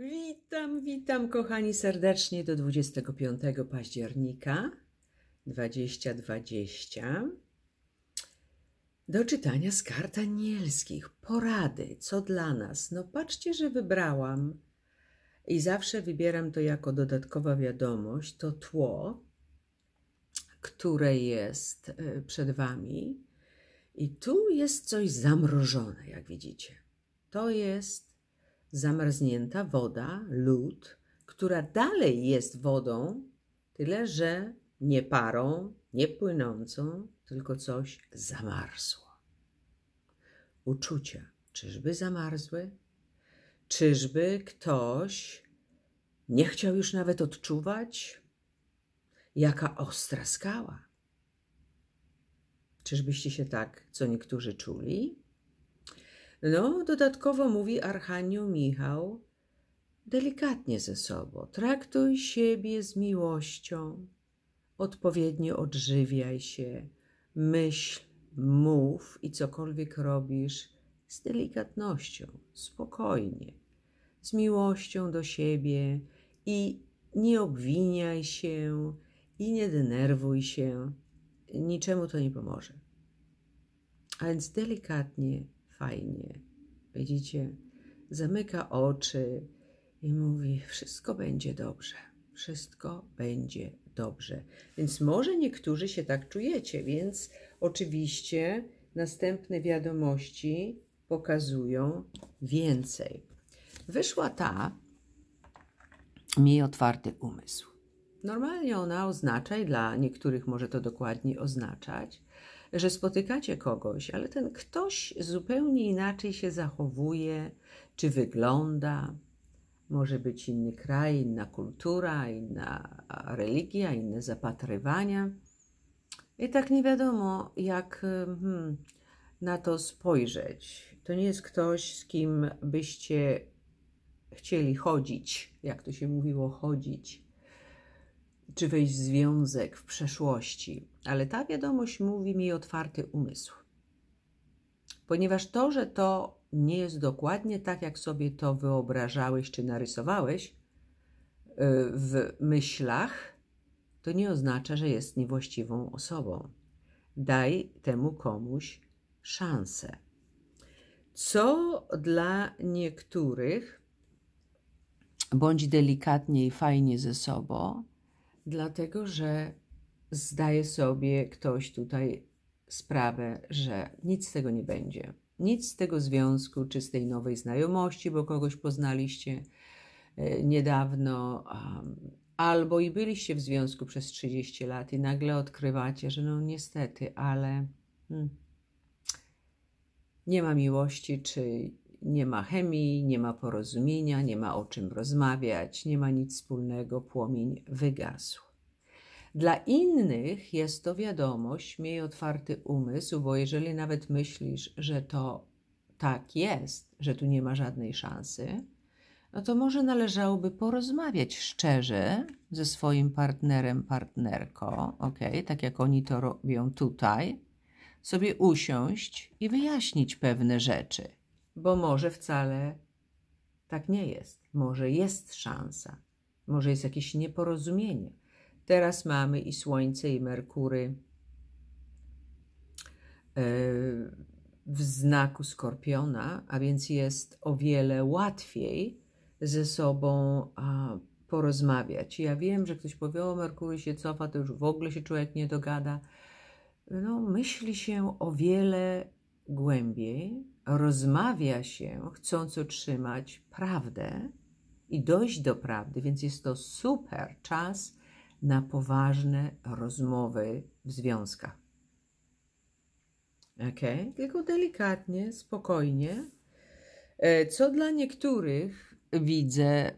Witam, witam kochani serdecznie do 25 października 2020 do czytania z kart anielskich, porady, co dla nas. No patrzcie, że wybrałam i zawsze wybieram to jako dodatkowa wiadomość, to tło, które jest e, przed Wami i tu jest coś zamrożone, jak widzicie. To jest zamarznięta woda, lód, która dalej jest wodą, tyle że nie parą, nie płynącą, tylko coś zamarzło. Uczucia, czyżby zamarzły? Czyżby ktoś nie chciał już nawet odczuwać? Jaka ostra skała! Czyżbyście się tak, co niektórzy czuli? No, dodatkowo mówi Archanioł Michał, delikatnie ze sobą, traktuj siebie z miłością, odpowiednio odżywiaj się, myśl, mów i cokolwiek robisz z delikatnością, spokojnie, z miłością do siebie i nie obwiniaj się i nie denerwuj się, niczemu to nie pomoże. A więc delikatnie, fajnie. Widzicie, zamyka oczy i mówi: Wszystko będzie dobrze, wszystko będzie dobrze. Więc może niektórzy się tak czujecie, więc oczywiście następne wiadomości pokazują więcej. Wyszła ta, miej otwarty umysł. Normalnie ona oznacza i dla niektórych może to dokładnie oznaczać, że spotykacie kogoś, ale ten ktoś zupełnie inaczej się zachowuje, czy wygląda. Może być inny kraj, inna kultura, inna religia, inne zapatrywania. I tak nie wiadomo, jak hmm, na to spojrzeć. To nie jest ktoś, z kim byście chcieli chodzić, jak to się mówiło, chodzić czy wejść w związek w przeszłości, ale ta wiadomość mówi mi otwarty umysł. Ponieważ to, że to nie jest dokładnie tak, jak sobie to wyobrażałeś czy narysowałeś y, w myślach, to nie oznacza, że jest niewłaściwą osobą. Daj temu komuś szansę. Co dla niektórych, bądź delikatnie i fajnie ze sobą, dlatego że zdaje sobie ktoś tutaj sprawę, że nic z tego nie będzie. Nic z tego związku czy z tej nowej znajomości, bo kogoś poznaliście e, niedawno, albo i byliście w związku przez 30 lat i nagle odkrywacie, że no niestety, ale hmm, nie ma miłości, czy nie ma chemii, nie ma porozumienia, nie ma o czym rozmawiać, nie ma nic wspólnego, płomień wygasł. Dla innych jest to wiadomość, miej otwarty umysł, bo jeżeli nawet myślisz, że to tak jest, że tu nie ma żadnej szansy, no to może należałoby porozmawiać szczerze ze swoim partnerem, partnerką, ok, tak jak oni to robią tutaj, sobie usiąść i wyjaśnić pewne rzeczy bo może wcale tak nie jest. Może jest szansa, może jest jakieś nieporozumienie. Teraz mamy i Słońce, i Merkury e, w znaku Skorpiona, a więc jest o wiele łatwiej ze sobą porozmawiać. Ja wiem, że ktoś powie, o Merkury się cofa, to już w ogóle się człowiek nie dogada. No, myśli się o wiele głębiej, rozmawia się, chcąc otrzymać prawdę i dojść do prawdy, więc jest to super czas na poważne rozmowy w związkach. Ok? Tylko delikatnie, spokojnie. E, co dla niektórych widzę,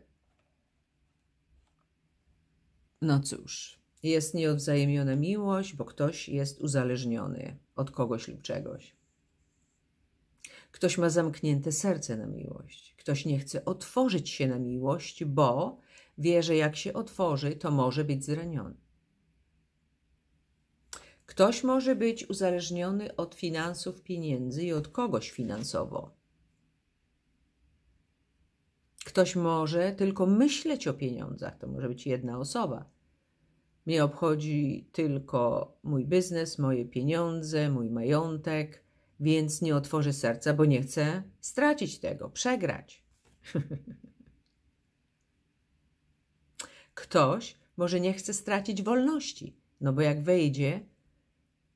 no cóż, jest nieodwzajemniona miłość, bo ktoś jest uzależniony od kogoś lub czegoś. Ktoś ma zamknięte serce na miłość. Ktoś nie chce otworzyć się na miłość, bo wie, że jak się otworzy, to może być zraniony. Ktoś może być uzależniony od finansów, pieniędzy i od kogoś finansowo. Ktoś może tylko myśleć o pieniądzach, to może być jedna osoba. Mnie obchodzi tylko mój biznes, moje pieniądze, mój majątek, więc nie otworzy serca, bo nie chce stracić tego, przegrać. Ktoś może nie chce stracić wolności, no bo jak wejdzie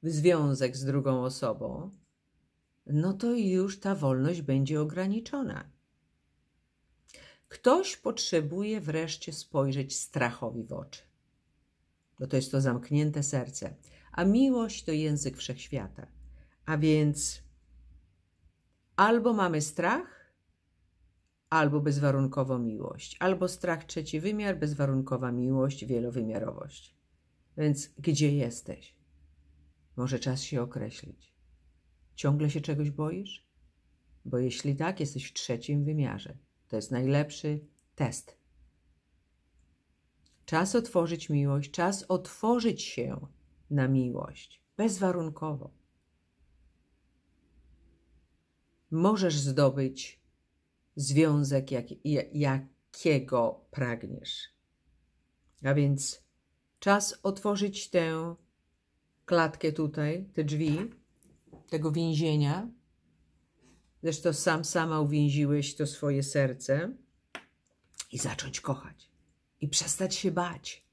w związek z drugą osobą, no to już ta wolność będzie ograniczona. Ktoś potrzebuje wreszcie spojrzeć strachowi w oczy, bo to jest to zamknięte serce, a miłość to język wszechświata. A więc albo mamy strach, albo bezwarunkowo miłość, albo strach trzeci wymiar, bezwarunkowa miłość, wielowymiarowość. Więc gdzie jesteś? Może czas się określić. Ciągle się czegoś boisz? Bo jeśli tak, jesteś w trzecim wymiarze. To jest najlepszy test. Czas otworzyć miłość, czas otworzyć się na miłość bezwarunkowo. możesz zdobyć związek, jak, jakiego pragniesz. A więc czas otworzyć tę klatkę tutaj, te drzwi tego więzienia. Zresztą sam sama uwięziłeś to swoje serce i zacząć kochać. I przestać się bać.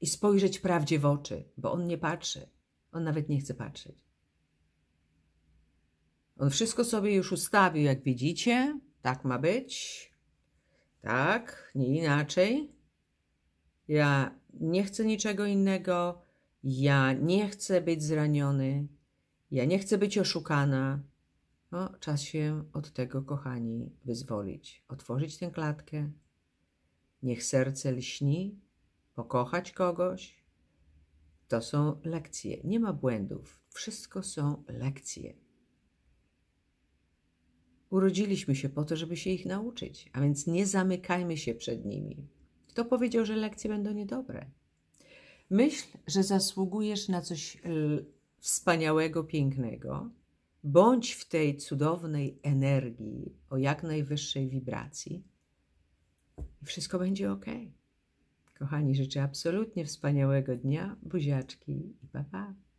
I spojrzeć prawdzie w oczy, bo on nie patrzy. On nawet nie chce patrzeć. On wszystko sobie już ustawił, jak widzicie. Tak ma być. Tak, nie inaczej. Ja nie chcę niczego innego. Ja nie chcę być zraniony. Ja nie chcę być oszukana. No, czas się od tego, kochani, wyzwolić. Otworzyć tę klatkę. Niech serce lśni. Pokochać kogoś. To są lekcje. Nie ma błędów. Wszystko są lekcje. Urodziliśmy się po to, żeby się ich nauczyć, a więc nie zamykajmy się przed nimi. Kto powiedział, że lekcje będą niedobre? Myśl, że zasługujesz na coś e, wspaniałego, pięknego. Bądź w tej cudownej energii o jak najwyższej wibracji i wszystko będzie ok. Kochani, życzę absolutnie wspaniałego dnia, buziaczki i pa Pa.